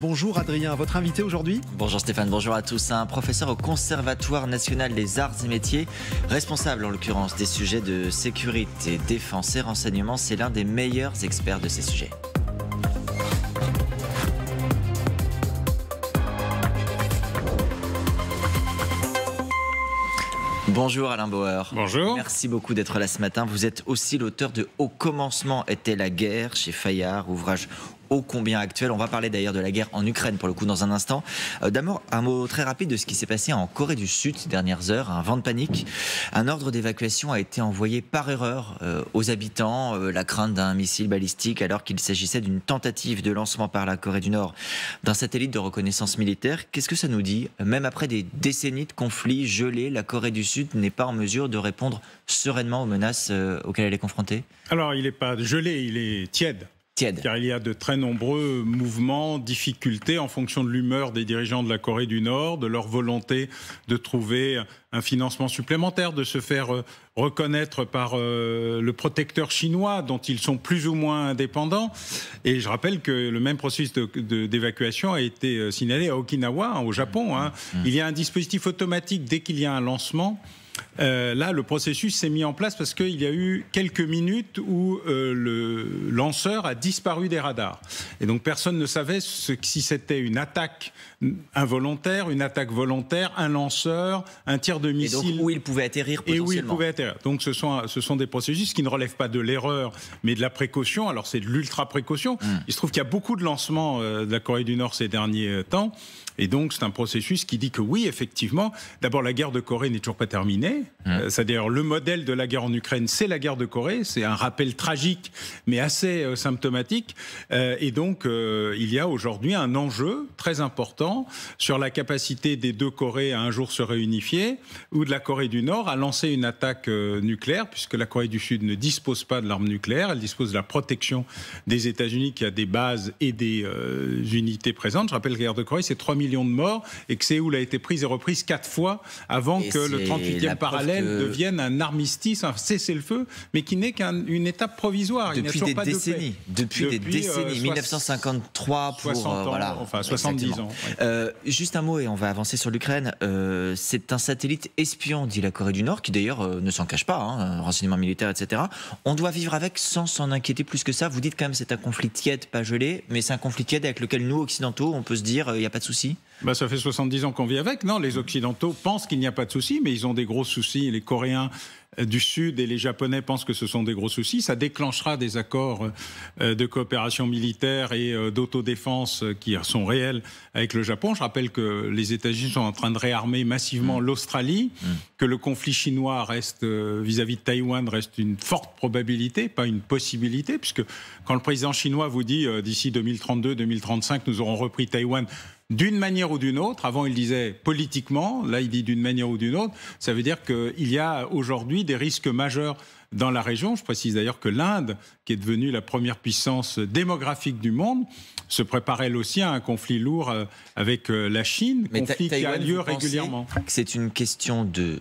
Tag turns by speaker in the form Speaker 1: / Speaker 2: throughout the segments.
Speaker 1: Bonjour Adrien, votre invité aujourd'hui
Speaker 2: Bonjour Stéphane, bonjour à tous. Un professeur au Conservatoire national des arts et métiers, responsable en l'occurrence des sujets de sécurité, défense et renseignement, c'est l'un des meilleurs experts de ces sujets. Bonjour Alain Bauer. Bonjour. Merci beaucoup d'être là ce matin. Vous êtes aussi l'auteur de Au commencement était la guerre chez Fayard, ouvrage ô combien actuel, On va parler d'ailleurs de la guerre en Ukraine pour le coup dans un instant. Euh, d'abord, un mot très rapide de ce qui s'est passé en Corée du Sud ces dernières heures. Un vent de panique. Un ordre d'évacuation a été envoyé par erreur euh, aux habitants. Euh, la crainte d'un missile balistique alors qu'il s'agissait d'une tentative de lancement par la Corée du Nord d'un satellite de reconnaissance militaire. Qu'est-ce que ça nous dit Même après des décennies de conflits gelés, la Corée du Sud n'est pas en mesure de répondre sereinement aux menaces auxquelles elle est confrontée
Speaker 1: Alors, il n'est pas gelé, il est tiède. Car il y a de très nombreux mouvements, difficultés en fonction de l'humeur des dirigeants de la Corée du Nord, de leur volonté de trouver un financement supplémentaire, de se faire euh, reconnaître par euh, le protecteur chinois dont ils sont plus ou moins indépendants. Et je rappelle que le même processus d'évacuation a été euh, signalé à Okinawa, hein, au Japon. Hein. Mmh. Mmh. Il y a un dispositif automatique dès qu'il y a un lancement. Euh, là, le processus s'est mis en place parce qu'il y a eu quelques minutes où euh, le lanceur a disparu des radars. Et donc personne ne savait si c'était une attaque involontaire, une attaque volontaire, un lanceur, un tir de missile. Et donc où il pouvait atterrir potentiellement. Et où il pouvait atterrir. Donc ce sont, des processus qui ne relèvent pas de l'erreur, mais de la précaution. Alors c'est de l'ultra-précaution. Hmm. Il se trouve qu'il y a beaucoup de lancements euh, de la Corée du Nord ces derniers temps. Et donc, c'est un processus qui dit que oui, effectivement, d'abord, la guerre de Corée n'est toujours pas terminée. Mmh. Euh, C'est-à-dire, le modèle de la guerre en Ukraine, c'est la guerre de Corée. C'est un rappel tragique, mais assez euh, symptomatique. Euh, et donc, il y a aujourd'hui un enjeu très important sur la capacité des deux Corées à un jour se réunifier, ou de la Corée du Nord à lancer une attaque nucléaire, puisque la Corée du Sud ne dispose pas de l'arme nucléaire, elle dispose de la protection des États-Unis qui a des bases et des unités présentes. Je rappelle que la guerre de Corée, c'est 3000 millions de morts et que Séoul a été prise et reprise quatre fois avant que le 38e parallèle devienne un armistice, un cessez-le-feu, mais qui n'est qu'une étape provisoire. Depuis, des, pas euh, décennies, de depuis, des décennies. 1953 pour euh, voilà, enfin 70 ans.
Speaker 2: Euh, juste un mot et on va avancer sur l'Ukraine. C'est un satellite espion, dit la Corée du Nord, qui d'ailleurs ne s'en cache pas, hein, renseignement militaire, etc. On doit vivre avec sans s'en inquiéter plus que ça. Vous dites quand même c'est un conflit tiède, pas gelé, mais c'est un conflit tiède avec lequel nous, occidentaux, on peut se dire il n'y a pas de souci. Bah, ça fait 70 ans qu'on vit avec. Non, les Occidentaux pensent qu'il n'y a pas de soucis, mais
Speaker 1: ils ont des gros soucis. Les Coréens euh, du Sud et les Japonais pensent que ce sont des gros soucis. Ça déclenchera des accords euh, de coopération militaire et euh, d'autodéfense qui sont réels avec le Japon. Je rappelle que les États-Unis sont en train de réarmer massivement mmh. l'Australie, mmh. que le conflit chinois reste vis-à-vis de Taïwan reste une forte probabilité, pas une possibilité, puisque quand le président chinois vous dit d'ici 2032, 2035, nous aurons repris Taïwan, d'une manière ou d'une autre, avant il disait politiquement, là il dit d'une manière ou d'une autre, ça veut dire qu'il y a aujourd'hui des risques majeurs dans la région. Je précise d'ailleurs que l'Inde, qui est devenue la première puissance démographique du monde, se prépare elle aussi à un conflit
Speaker 2: lourd euh, avec euh, la Chine, Mais conflit qui a lieu régulièrement. C'est une question de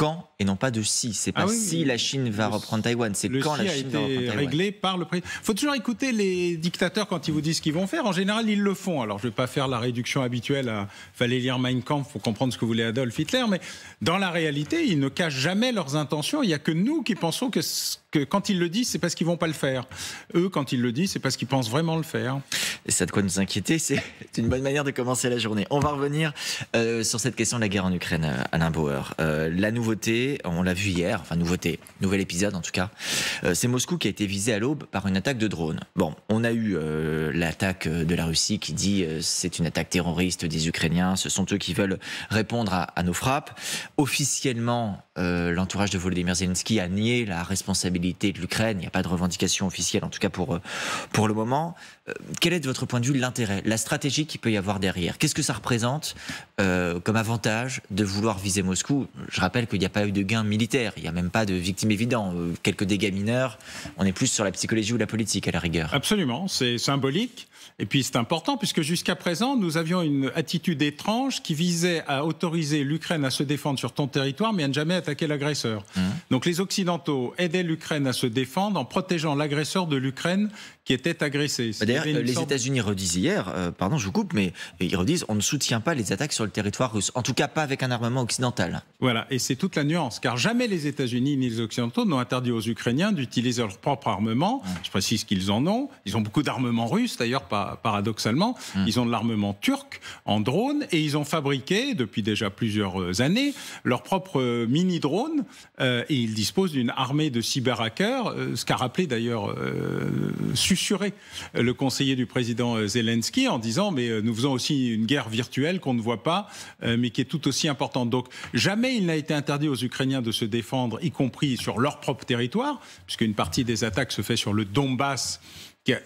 Speaker 2: quand et non pas de si. C'est pas ah si la Chine va reprendre Taïwan, c'est quand la Chine va reprendre Taïwan. réglé
Speaker 1: par le président. Faut toujours écouter les dictateurs quand ils vous disent ce qu'ils vont faire. En général, ils le font. Alors, je ne vais pas faire la réduction habituelle à fallait lire Mein Kampf pour comprendre ce que voulait Adolf Hitler, mais dans la réalité, ils ne cachent jamais leurs intentions. Il n'y a que nous qui pensons que quand ils le disent, c'est parce qu'ils vont pas
Speaker 2: le faire. Eux, quand ils le disent, c'est parce qu'ils pensent vraiment le faire. Et ça de quoi nous inquiéter, c'est une bonne manière de commencer la journée. On va revenir euh, sur cette question de la guerre en Ukraine, euh, Alain Bauer. Euh, la nouveauté, on l'a vu hier, enfin nouveauté, nouvel épisode en tout cas, c'est Moscou qui a été visé à l'aube par une attaque de drone. Bon, on a eu l'attaque de la Russie qui dit c'est une attaque terroriste des Ukrainiens, ce sont eux qui veulent répondre à, à nos frappes. Officiellement, l'entourage de Volodymyr Zelensky a nié la responsabilité de l'Ukraine. Il n'y a pas de revendication officielle, en tout cas pour, euh, pour le moment. Euh, quel est de votre point de vue l'intérêt, la stratégie qu'il peut y avoir derrière Qu'est-ce que ça représente euh, comme avantage de vouloir viser Moscou Je rappelle qu'il n'y a pas eu de gains militaire, il n'y a même pas de victimes évidentes, quelques dégâts mineurs. On est plus sur la psychologie ou la politique à la rigueur.
Speaker 1: Absolument, c'est symbolique. Et puis c'est important puisque jusqu'à présent, nous avions une attitude étrange qui visait à autoriser l'Ukraine à se défendre sur ton territoire mais à ne jamais attaquer l'agresseur. Mmh. Donc les Occidentaux aidaient l'Ukraine à se défendre en protégeant
Speaker 2: l'agresseur de l'Ukraine qui étaient agressés. Bah, d'ailleurs, les États-Unis redisent hier, euh, pardon, je vous coupe, mais ils redisent on ne soutient pas les attaques sur le territoire russe, en tout cas pas avec un armement occidental.
Speaker 1: Voilà, et c'est toute la nuance, car jamais les États-Unis ni les Occidentaux n'ont interdit aux Ukrainiens d'utiliser leur propre armement. Mmh. Je précise qu'ils en ont. Ils ont beaucoup d'armement russe, d'ailleurs, paradoxalement. Mmh. Ils ont de l'armement turc en drone, et ils ont fabriqué, depuis déjà plusieurs euh, années, leur propre euh, mini-drone et ils disposent d'une armée de cyberhackers, hackers ce qu'a rappelé d'ailleurs euh, le conseiller du président euh, Zelensky en disant mais euh, nous faisons aussi une guerre virtuelle qu'on ne voit pas, mais qui est tout aussi importante. Donc jamais il n'a été interdit aux Ukrainiens de se défendre, y compris sur leur propre territoire, puisqu'une partie des attaques se fait sur le Donbass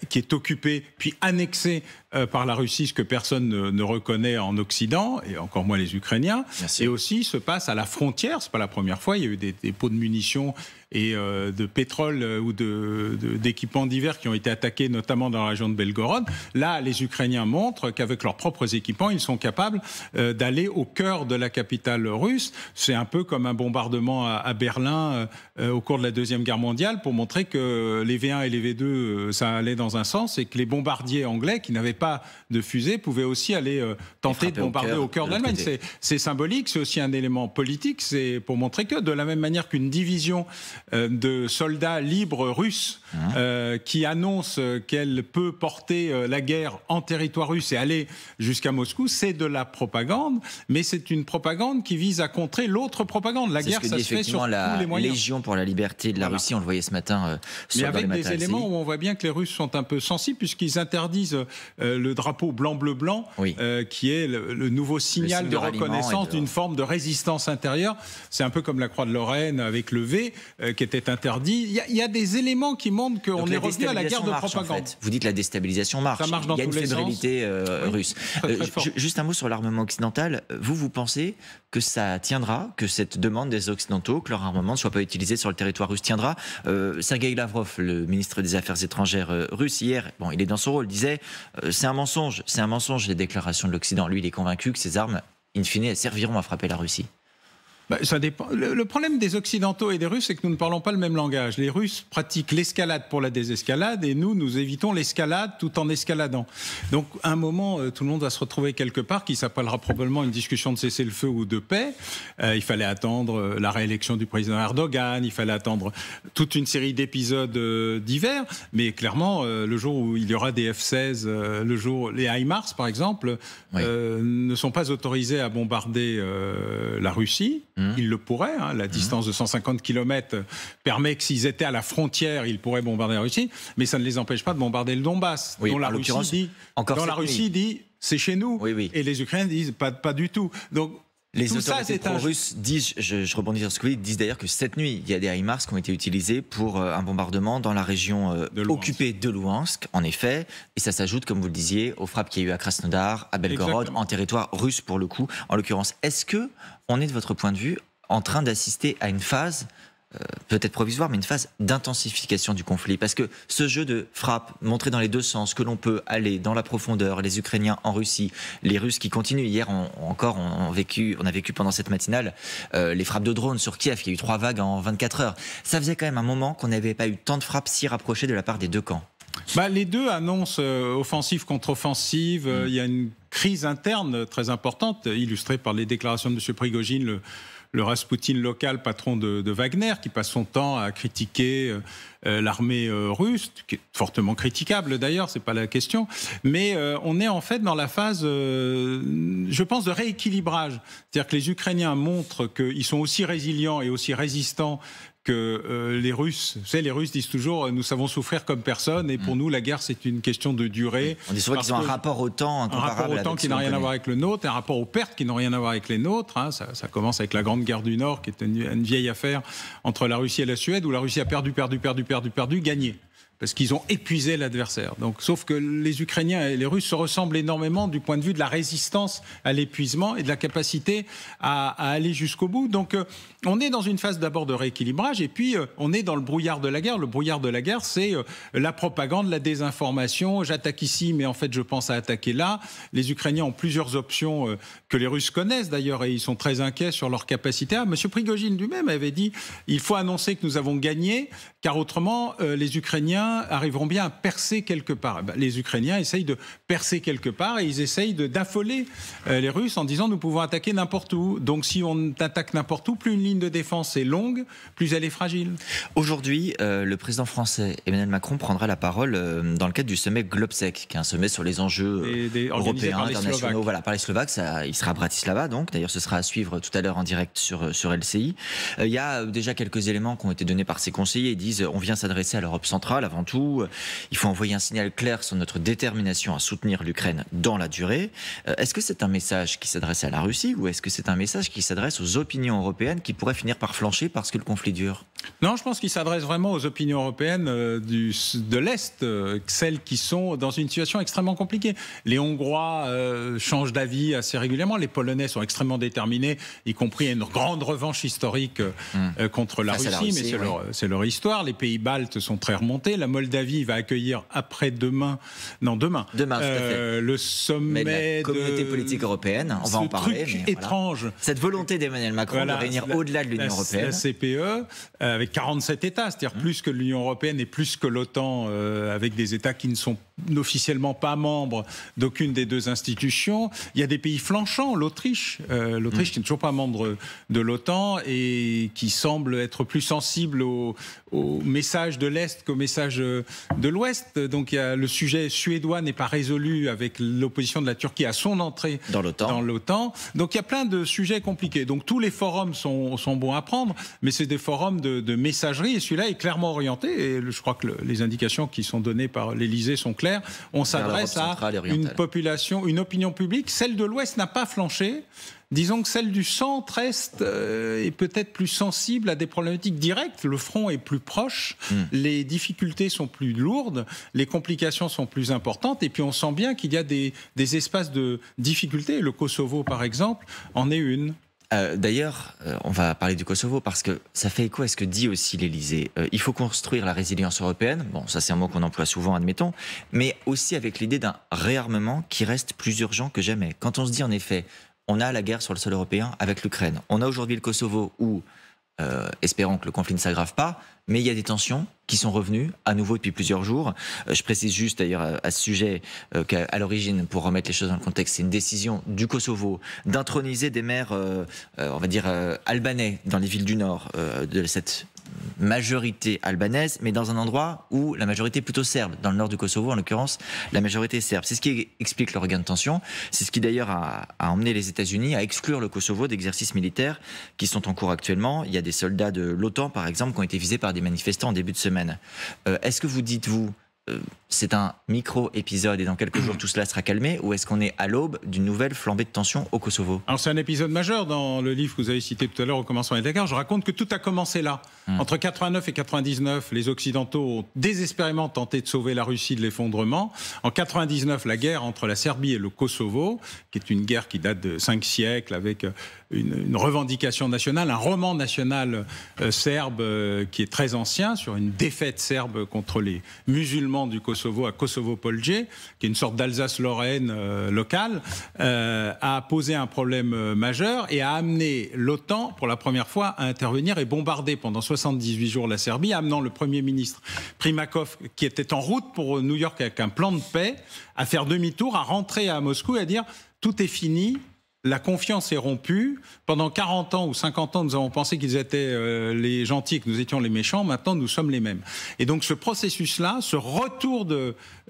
Speaker 1: qui est occupé puis annexé par la Russie, ce que personne ne, reconnaît en Occident, et encore moins les Ukrainiens, et aussi se passe à la frontière, c'est pas la première fois, il y a eu des dépôts de munitions et euh, de pétrole euh, ou d'équipements de, divers qui ont été attaqués, notamment dans la région de Belgorod. Là, les Ukrainiens montrent qu'avec leurs propres équipements, ils sont capables euh, d'aller au cœur de la capitale russe. C'est un peu comme un bombardement à, Berlin au cours de la Deuxième Guerre mondiale pour montrer que les V1 et les V2, ça allait dans un sens et que les bombardiers anglais qui n'avaient pas de fusée pouvaient aussi aller tenter de bombarder au cœur, d'Allemagne. de C'est symbolique, c'est aussi un élément politique, c'est pour montrer que de la même manière qu'une division euh, de soldats libres russes hein euh, qui annoncent qu'elle peut porter euh, la guerre en territoire russe et aller jusqu'à Moscou, c'est de la propagande, mais c'est une propagande qui vise à contrer l'autre propagande. La guerre, ça se fait sur la tous les moyens. Légion
Speaker 2: pour la liberté de la Russie, on le voyait ce matin. mais avec des éléments
Speaker 1: où on voit bien que les Russes sont un peu sensibles puisqu'ils interdisent le drapeau blanc-bleu-blanc, qui est le, nouveau signal de reconnaissance d'une forme de résistance intérieure. C'est un peu comme la Croix de Lorraine avec le V. Euh, qui était interdit. Il y, a des éléments qui montrent qu'on est revenu à la guerre de propagande.
Speaker 2: Vous dites la déstabilisation marche. Il y a une fédéralité euh, russe. Euh, juste un mot sur l'armement occidental. Vous, vous pensez que ça tiendra, que cette demande des Occidentaux, que leur armement ne soit pas utilisé sur le territoire russe, tiendra Sergei Lavrov, le ministre des Affaires étrangères russe, hier, bon, il est dans son rôle, disait c'est un mensonge, c'est un mensonge les déclarations de l'Occident. Lui, il est convaincu que ces armes, in fine, serviront à frapper la Russie. Bah, ça
Speaker 1: dépend. Le, problème des Occidentaux et des Russes, c'est que nous ne parlons pas le même langage. Les Russes pratiquent l'escalade pour la désescalade et nous, nous évitons l'escalade tout en escaladant. Donc, à un moment, euh, tout le monde va se retrouver quelque part qui s'appellera probablement une discussion de cessez-le-feu ou de paix. Euh, il fallait attendre euh, la réélection du président Erdogan, il fallait attendre toute une série d'épisodes divers. Mais clairement, le jour où il y aura des F-16, le jour, les HIMARS, par exemple, ne sont pas autorisés à bombarder la Russie. Mmh. Il Ils le pourraient. Hein. La mmh. distance de 150 km permet que s'ils étaient à la frontière, ils pourraient bombarder la Russie, mais ça ne les empêche pas de bombarder le Donbass, oui, dont la Russie dit, la Russie dit c'est chez nous. Et les Ukrainiens disent pas, pas du tout. Donc les autorités russes
Speaker 2: disent, je, rebondis sur ce que vous disent d'ailleurs que cette nuit, il y a des HIMARS qui ont été utilisés pour euh, un bombardement dans la région euh, occupée de Louhansk, en effet. Et ça s'ajoute, comme vous le disiez, aux frappes qu'il y a eu à Krasnodar, à Belgorod, en territoire russe pour le coup, en l'occurrence. Est-ce que on est, de votre point de vue, en train d'assister à une phase euh, peut-être provisoire, mais une phase d'intensification du conflit. Parce que ce jeu de frappe, montré dans les deux sens, que l'on peut aller dans la profondeur, les Ukrainiens en Russie, les Russes qui continuent. Hier encore, on, vécu, on a vécu pendant cette matinale euh, les frappes de drones sur Kiev, il y a eu trois vagues en 24 heures. Ça faisait quand même un moment qu'on n'avait pas eu tant de frappes si rapprochées de la part des deux camps.
Speaker 1: Bah, les deux annoncent euh, offensive contre offensive. Mm. Il y a une crise interne très importante, illustrée par les déclarations de M. Prigogine, le le Rasputin local, patron de, Wagner, qui passe son temps à critiquer euh, euh, l'armée euh, russe, qui est fortement critiquable d'ailleurs, ce n'est pas la question. Mais on est en fait dans la phase, je pense, de rééquilibrage. C'est-à-dire que les Ukrainiens montrent qu'ils sont aussi résilients et aussi résistants que euh, les Russes, vous savez, les Russes disent toujours euh, nous savons souffrir comme personne et pour mm. nous la guerre c'est une question de durée. Mm. On dit souvent qu'ils ont un rapport au temps, un rapport au temps qui n'a rien à voir avec le nôtre, un rapport aux pertes qui n'ont rien à voir avec les nôtres. Hein. Ça, commence avec la Grande Guerre du Nord qui est une, une, vieille affaire entre la Russie et la Suède où la Russie a perdu, perdu, perdu, perdu, perdu, gagné parce qu'ils ont épuisé l'adversaire. Donc, sauf que les Ukrainiens et les Russes se ressemblent énormément du point de vue de la résistance à l'épuisement et de la capacité à, aller jusqu'au bout. Donc, euh, on est dans une phase d'abord de rééquilibrage, et puis euh, on est dans le brouillard de la guerre. Le brouillard de la guerre, c'est euh, la propagande, la désinformation. J'attaque ici, mais en fait, je pense à attaquer là. Les Ukrainiens ont plusieurs options que les Russes connaissent d'ailleurs, et ils sont très inquiets sur leur capacité. M. Ah, Monsieur Prigogine lui-même avait dit il faut annoncer que nous avons gagné, car autrement, les Ukrainiens arriveront bien à percer quelque part. Eh ben, les Ukrainiens essayent de percer quelque part et ils essayent d'affoler euh, les Russes en disant nous pouvons attaquer n'importe où. Donc si on attaque n'importe où, plus une ligne
Speaker 2: de défense est longue, plus elle est fragile. Aujourd'hui, euh, le président français Emmanuel Macron prendra la parole euh, dans le cadre du sommet Globsec, qui est un sommet sur les enjeux européens, internationaux. Voilà, par les Slovaques, il sera à Bratislava, donc d'ailleurs ce sera à suivre tout à l'heure en direct sur, sur LCI. Il y a déjà quelques éléments qui ont été donnés par ses conseillers. Ils disent on vient s'adresser à l'Europe centrale avant avant tout. Euh, il faut envoyer un signal clair sur notre détermination à soutenir l'Ukraine dans la durée. Euh, est-ce que c'est un message qui s'adresse à la Russie ou est-ce que c'est un message qui s'adresse aux opinions européennes qui pourraient finir par flancher parce que le conflit dure
Speaker 1: non, je pense qu'il s'adresse vraiment aux opinions européennes euh, du, de l'Est, euh, celles qui sont dans une situation extrêmement compliquée. Les Hongrois euh, changent d'avis assez régulièrement, les Polonais sont extrêmement déterminés, y compris une grande revanche historique hmm. contre la Russie, mais c'est leur, histoire. Les pays baltes sont très remontés. La Moldavie va accueillir après-demain, non demain, le sommet de la communauté politique européenne. On va en parler. Truc étrange. Cette volonté d'Emmanuel Macron de réunir au-delà de l'Union européenne avec 47 États, c'est-à-dire mmh. plus que l'Union européenne et plus que l'OTAN, euh, avec des États qui ne sont officiellement pas membres d'aucune des deux institutions. Il y a des pays flanchants, l'Autriche, euh, l'Autriche mmh. qui n'est toujours pas membre de l'OTAN et qui semble être plus sensible au, message de l'Est qu'au message de l'Ouest. Donc il le sujet suédois n'est pas résolu avec l'opposition de la Turquie à son entrée dans l'OTAN. Donc il y a plein de sujets compliqués. Donc tous les forums sont, sont bons à prendre, mais c'est des forums de, de messagerie. Et celui-là est clairement orienté. Et je crois que les indications qui sont données par l'Elysée sont claires. On s'adresse à une population, une opinion publique. Celle de l'Ouest n'a pas flanché. Disons que celle du centre-est euh, est peut-être plus sensible à des problématiques directes. Le front est plus proche, hmm. les difficultés sont plus lourdes, les complications sont plus importantes, et puis on sent bien qu'il y a des, des espaces de difficultés. Le Kosovo, par exemple, en est une.
Speaker 2: Euh, d'ailleurs, euh, on va parler du Kosovo parce que ça fait écho à ce que dit aussi l'Elysée. Euh, il faut construire la résilience européenne, bon ça c'est un mot qu'on emploie souvent, admettons, mais aussi avec l'idée d'un réarmement qui reste plus urgent que jamais. Quand on se dit en effet, on a la guerre sur le sol européen avec l'Ukraine, on a aujourd'hui le Kosovo où euh, espérant que le conflit ne s'aggrave pas, mais il y a des tensions qui sont revenues à nouveau depuis plusieurs jours. Euh, je précise juste d'ailleurs à, ce sujet euh, qu'à l'origine, pour remettre les choses dans le contexte, c'est une décision du Kosovo d'introniser des maires, euh, on va dire, albanais dans les villes du nord de cette majorité albanaise, mais dans un endroit où la majorité est plutôt serbe, dans le nord du Kosovo en l'occurrence, la majorité est serbe. C'est ce qui explique le regain de tension, c'est ce qui d'ailleurs a, emmené les États-Unis à exclure le Kosovo d'exercices militaires qui sont en cours actuellement. Il y a des soldats de l'OTAN par exemple qui ont été visés par des manifestants en début de semaine. Euh, est-ce que vous dites, vous, c'est un micro-épisode et dans quelques jours tout cela sera calmé ou est-ce qu'on est à l'aube d'une nouvelle flambée de tension au Kosovo
Speaker 1: Alors c'est un épisode majeur dans le livre que vous avez cité tout à l'heure au commencement des guerres. Je raconte que tout a commencé là. Hmm. Entre 89 et 99, les Occidentaux ont désespérément tenté de sauver la Russie de l'effondrement. En 99, la guerre entre la Serbie et le Kosovo, qui est une guerre qui date de cinq siècles avec euh, une, revendication nationale, un roman national euh, serbe euh, qui est très ancien sur une défaite serbe contre les musulmans du Kosovo à Kosovo-Polje, qui est une sorte d'Alsace-Lorraine euh, locale, euh, a posé un problème euh, majeur et a amené l'OTAN, pour la première fois, à intervenir et bombarder pendant 78 jours la Serbie, amenant le Premier ministre Primakov, qui était en route pour New York avec un plan de paix, à faire demi-tour, à rentrer à Moscou et à dire tout est fini, la confiance est rompue. Pendant 40 ans ou 50 ans, nous avons pensé qu'ils étaient euh, les gentils, que nous étions les méchants. Maintenant, nous sommes les mêmes. Et donc, ce processus-là, ce retour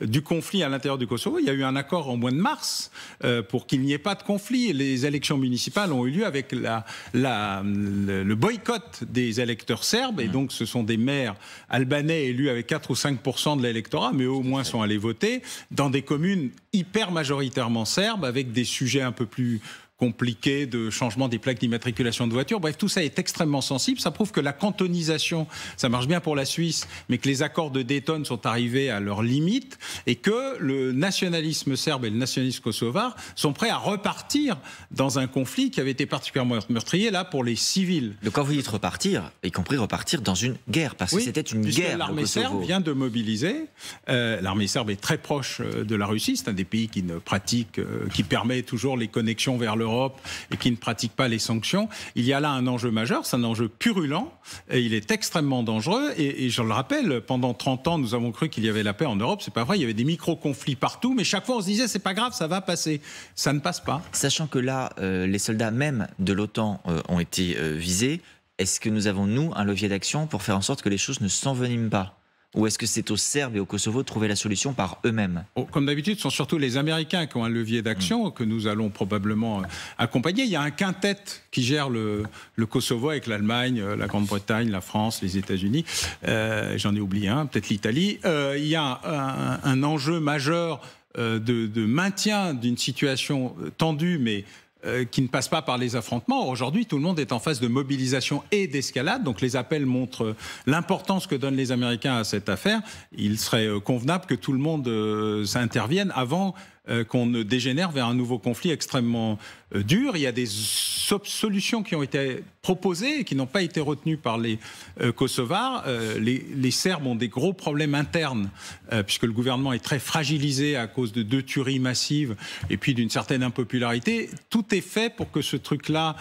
Speaker 1: du conflit à l'intérieur du Kosovo, il y a eu un accord en mois de mars euh, pour qu'il n'y ait pas de conflit. Les élections municipales ont eu lieu avec le boycott des électeurs serbes. Et mmh. donc, ce sont des maires albanais élus avec 4 ou 5 de l'électorat, mais au moins sont allés voter dans des communes hyper majoritairement serbes, avec des sujets un peu plus compliqué, de changement des plaques d'immatriculation de voitures. Bref, tout ça est extrêmement sensible. Ça prouve que la cantonisation, ça marche bien pour la Suisse, mais que les accords de Dayton sont arrivés à leur limite et que le nationalisme serbe et le nationalisme kosovar sont prêts à repartir dans un conflit qui avait été particulièrement meurtrier, là, pour les civils. De quand vous dites
Speaker 2: repartir, y compris repartir dans une guerre,
Speaker 1: parce que c'était une guerre. L'armée serbe vient de mobiliser. Euh, l'armée serbe est très proche euh, de la Russie. C'est un des pays qui ne pratique, euh, qui permet toujours les connexions vers le et qui ne pratiquent pas les sanctions. Il y a là un enjeu majeur, c'est un enjeu purulent et il est extrêmement dangereux. Et, je le rappelle, pendant 30 ans, nous avons cru qu'il y avait la paix en Europe. C'est pas vrai, il y avait des micro-conflits partout, mais chaque fois on se disait c'est pas grave, ça va passer. Ça ne
Speaker 2: passe pas. Sachant que là, euh, les soldats même de l'OTAN euh, ont été euh, visés, est-ce que nous avons, nous, un levier d'action pour faire en sorte que les choses ne s'enveniment pas ou est-ce que c'est aux Serbes et au Kosovo de trouver la solution par eux-mêmes
Speaker 1: oh, Comme d'habitude, ce sont surtout les Américains qui ont un levier d'action hmm. que nous allons probablement euh, accompagner. Il y a un quintet qui gère le, Kosovo avec l'Allemagne, euh, la Grande-Bretagne, la France, les États-Unis. Euh, j'en ai oublié un, peut-être l'Italie. il y a un, enjeu majeur de, de maintien d'une situation tendue, mais euh, qui ne passe pas par les affrontements. Aujourd'hui, tout le monde est en phase de mobilisation et d'escalade. Donc les appels montrent euh, l'importance que donnent les Américains à cette affaire. Il serait euh, convenable que tout le monde s'intervienne avant euh, qu'on ne dégénère vers un nouveau conflit extrêmement euh, dur. Il y a des solutions qui ont été proposées et qui n'ont pas été retenues par les euh, Kosovars. Les, Serbes ont des gros problèmes internes, puisque le gouvernement est très fragilisé à cause de deux tueries massives et puis d'une certaine impopularité. Tout est fait pour que ce truc-là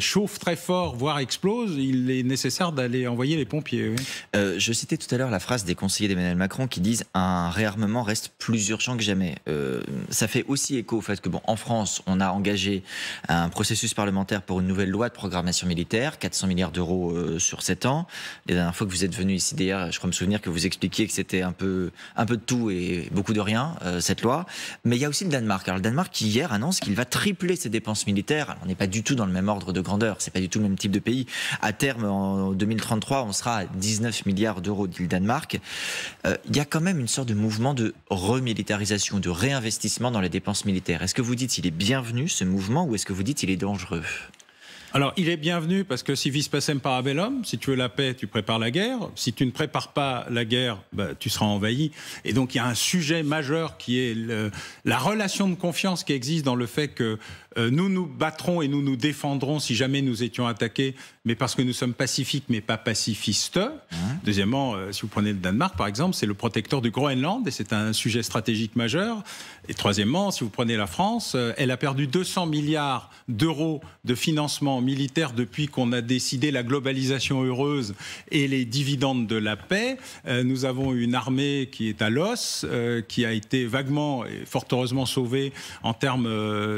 Speaker 1: chauffe très fort, voire explose. Il est nécessaire d'aller envoyer les pompiers.
Speaker 2: je citais tout à l'heure la phrase des conseillers d'Emmanuel Macron qui disent un réarmement reste plus urgent que jamais. Euh, ça fait aussi écho au fait que, bon, en France, on a engagé un processus parlementaire pour une nouvelle loi de programmation militaire, 400 milliards d'euros euh, sur 7 ans. La dernière fois que vous êtes venu ici, d'ailleurs, je crois me souvenir que vous expliquiez que c'était un peu, un peu de tout et beaucoup de rien, euh, cette loi. Mais il y a aussi le Danemark. Alors, le Danemark, qui hier annonce qu'il va tripler ses dépenses militaires. on n'est pas du tout dans le même ordre de grandeur, c'est pas du tout le même type de pays. À terme, en 2033, on sera à 19 milliards d'euros, dit le Danemark. Il y a quand même une sorte de mouvement de remilitarisation, de réinvestissement investissement dans les dépenses militaires. Est-ce que vous dites qu'il est bienvenu ce mouvement ou est-ce que vous dites qu'il est dangereux
Speaker 1: alors, il est bienvenu parce que si vis passem parabellum, si tu veux la paix, tu prépares la guerre. Si tu ne prépares pas la guerre, bah, tu seras envahi. Et donc, il y a un sujet majeur qui est la relation de confiance qui existe dans le fait que euh, nous nous battrons et nous nous défendrons si jamais nous étions attaqués, mais parce que nous sommes pacifiques, mais pas pacifistes. Hein Deuxièmement, euh, si vous prenez le Danemark, par exemple, c'est le protecteur du Groenland, et c'est un sujet stratégique majeur. Et troisièmement, si vous prenez la France, euh, elle a perdu 200 milliards d'euros de financement militaire depuis qu'on a décidé la globalisation heureuse et les dividendes de la paix. nous avons une armée qui est à l'os, qui a été vaguement et fort heureusement sauvée en termes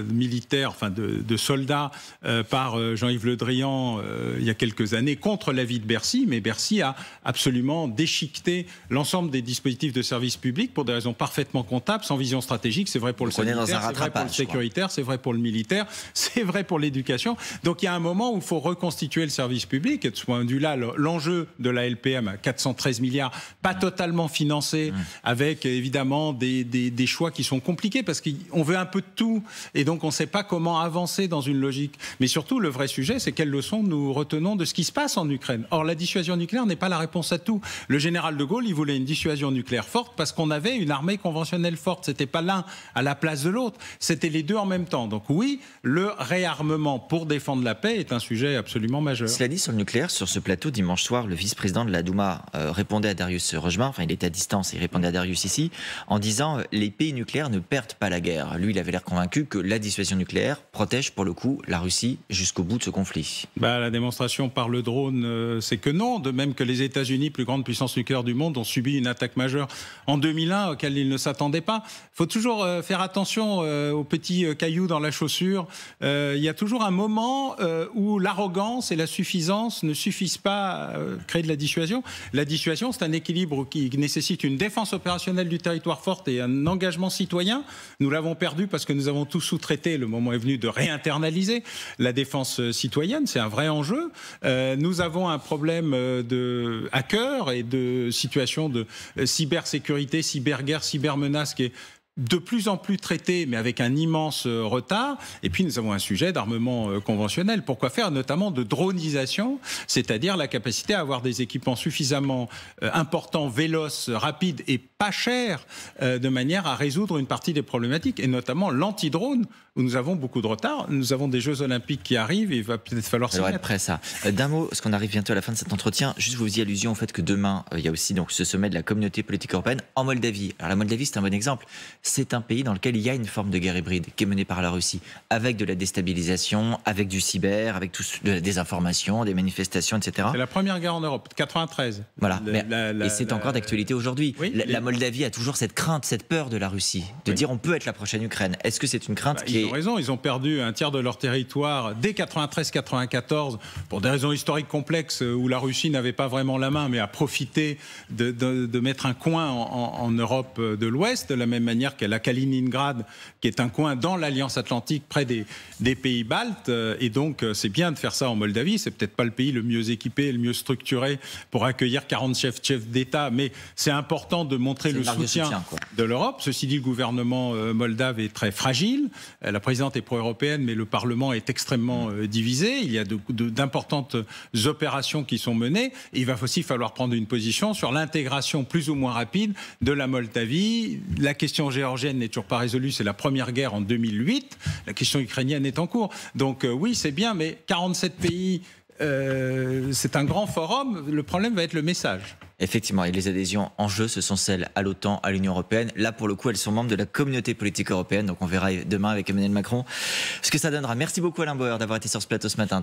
Speaker 1: militaires enfin de, soldats, euh, par euh, Jean-Yves Le Drian euh, il y a quelques années contre l'avis de Bercy, mais Bercy a absolument déchiqueté l'ensemble des dispositifs de service public pour des raisons parfaitement comptables, sans vision stratégique. C'est vrai pour le sanitaire, c'est vrai pour le sécuritaire, c'est vrai pour le militaire, c'est vrai pour l'éducation. Donc il y a un moment où il faut reconstituer le service public, et de ce point de vue-là, l'enjeu de la LPM à 413 milliards, pas totalement financé, mmh. avec évidemment des, des choix qui sont compliqués, parce qu'on veut un peu de tout, et donc on ne sait pas comment avancer dans une logique. Mais surtout, le vrai sujet, c'est quelles leçons nous retenons de ce qui se passe en Ukraine. Or, la dissuasion nucléaire n'est pas la réponse à tout. Le général de Gaulle, il voulait une dissuasion nucléaire forte parce qu'on avait une armée conventionnelle forte. C'était pas l'un à la place de l'autre. C'était les deux en même
Speaker 2: temps. Donc oui, le réarmement pour défendre la paix est un sujet absolument majeur. Cela dit, sur le nucléaire, sur ce plateau dimanche soir, le vice-président de la Douma euh, répondait à Darius Rojman, enfin il était à distance, il répondait à Darius ici, en disant euh, les pays nucléaires ne perdent pas la guerre. Lui, il avait l'air convaincu que la dissuasion nucléaire protège pour le coup la Russie jusqu'au bout de ce conflit
Speaker 1: bah, La démonstration par le drone, euh, c'est que non, de même que les États-Unis, plus grande puissance nucléaire du monde, ont subi une attaque majeure en 2001 auquel ils ne s'attendaient pas. Il faut toujours euh, faire attention euh, aux petits cailloux dans la chaussure. Il y a toujours un moment où l'arrogance et la suffisance ne suffisent pas à créer de la dissuasion. La dissuasion, c'est un équilibre qui nécessite une défense opérationnelle du territoire forte et un engagement citoyen. Nous l'avons perdu parce que nous avons tout sous-traité le moment est venu de réinternaliser la défense citoyenne. C'est un vrai enjeu. Euh, nous avons un problème euh, de hacker et de situation de euh, cybersécurité, cyberguerre, cybermenace qui est de plus en plus traité, mais avec un immense retard. Et puis nous avons un sujet d'armement conventionnel. Pourquoi faire Notamment de dronisation, c'est-à-dire la capacité à avoir des équipements suffisamment importants, véloces, rapides et pas chers, de manière à résoudre une partie des problématiques, et notamment l'anti-drone où nous avons beaucoup de retard. Nous avons des Jeux Olympiques qui arrivent et il va peut-être falloir s'y mettre.
Speaker 2: Après ça, euh, d'un mot, parce qu'on arrive bientôt à la fin de cet entretien, juste vous y allusion au fait que demain, euh, il y a aussi donc ce sommet de la communauté politique européenne en Moldavie. Alors la Moldavie, c'est un bon exemple. C'est un pays dans lequel il y a une forme de guerre hybride qui est menée par la Russie, avec de la déstabilisation, avec du cyber, avec tout, de la désinformation, des manifestations, etc. C'est
Speaker 1: la première guerre en Europe, 93. Voilà, et c'est encore d'actualité
Speaker 2: aujourd'hui. la, Moldavie a toujours cette crainte, cette peur de la Russie, de dire on peut être la prochaine Ukraine. Est-ce que c'est une crainte bah, qui est ils ont
Speaker 1: raison, ils ont perdu un tiers de leur territoire dès 93-94 pour des raisons historiques complexes euh, où la Russie n'avait pas vraiment la main, mais a profité de, mettre un coin en, Europe euh, de l'Ouest, de la même manière qu'elle a Kaliningrad, qui est un coin dans l'Alliance Atlantique près des, des pays baltes. Euh, et donc, c'est bien de faire ça en Moldavie. C'est peut-être pas le pays le mieux équipé, le mieux structuré pour accueillir 40 chefs, chefs d'État, mais c'est important de montrer le soutien de l'Europe. Ceci dit, le gouvernement moldave est très fragile la présidente est pro-européenne, mais le Parlement est extrêmement euh, divisé. Il y a d'importantes opérations qui sont menées. il va aussi falloir prendre une position sur l'intégration plus ou moins rapide de la Moldavie. La question géorgienne n'est toujours pas résolue. C'est la première guerre en 2008. La question ukrainienne est en cours. Donc euh, oui, c'est bien, mais 47 pays euh,
Speaker 2: c'est un grand forum. Le problème va être le message. Effectivement, et les adhésions en jeu, ce sont celles à l'OTAN, à l'Union européenne. Là, pour le coup, elles sont membres de la communauté politique européenne. Donc, on verra demain avec Emmanuel Macron ce que ça donnera. Merci beaucoup, Alain Bauer, d'avoir été sur ce plateau ce matin.